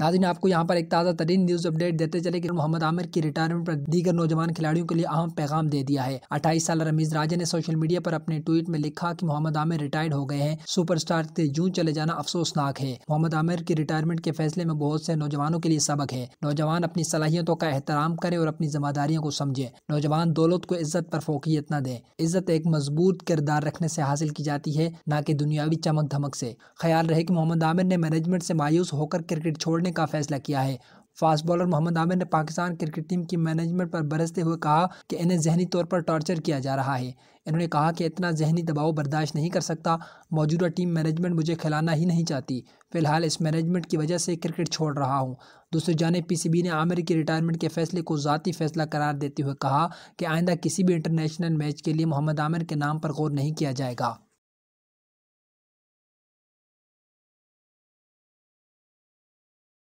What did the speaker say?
नाजिन आपको यहाँ पर एक ताज़ा तरीन न्यूज़ अपडेट देते चले कि मोहम्मद आमिर की रिटायरमेंट पर दीगर नौजवान खिलाड़ियों के लिए अहम पैगाम दे दिया है अट्ठाईस साल रमीज राजे ने सोशल मीडिया पर अपने ट्वीट में लिखा कि मोहम्मद आमिर रिटायर्ड हो गए हैं सुपरस्टार के जूं चले जाना अफसोसनाक है मोहम्मद आमिर की रिटायरमेंट के फैसले में बहुत से नौजवानों के लिए सबक है नौजवान अपनी सलाहियतों का एहतराम करें और अपनी जिम्मेदारियों को समझे नौजवान दौलत को इज्जत पर फोकियत न दे इज्जत एक मजबूत किरदार रखने से हासिल की जाती है न कि दुनियावी चमक धमक से ख्याल रहे कि मोहम्मद आमिर ने मैनेजमेंट से मायूस होकर क्रिकेट छोड़ने करने का फैसला किया है फास्ट बॉलर मोहम्मद आमिर ने पाकिस्तान क्रिकेट टीम की मैनेजमेंट पर बरसते हुए कहा कि इन्हें जहनी तौर पर टॉर्चर किया जा रहा है इन्होंने कहा कि इतना जहनी दबाव बर्दाश्त नहीं कर सकता मौजूदा टीम मैनेजमेंट मुझे खिलाना ही नहीं चाहती फिलहाल इस मैनेजमेंट की वजह से क्रिकेट छोड़ रहा हूँ दूसरी जानब पीसीबी ने आमिर की रिटायरमेंट के फैसले को ज़ाती फैसला करार देते हुए कहा कि आइंदा किसी भी इंटरनेशनल मैच के लिए मोहम्मद आमिर के नाम पर गौर नहीं किया जाएगा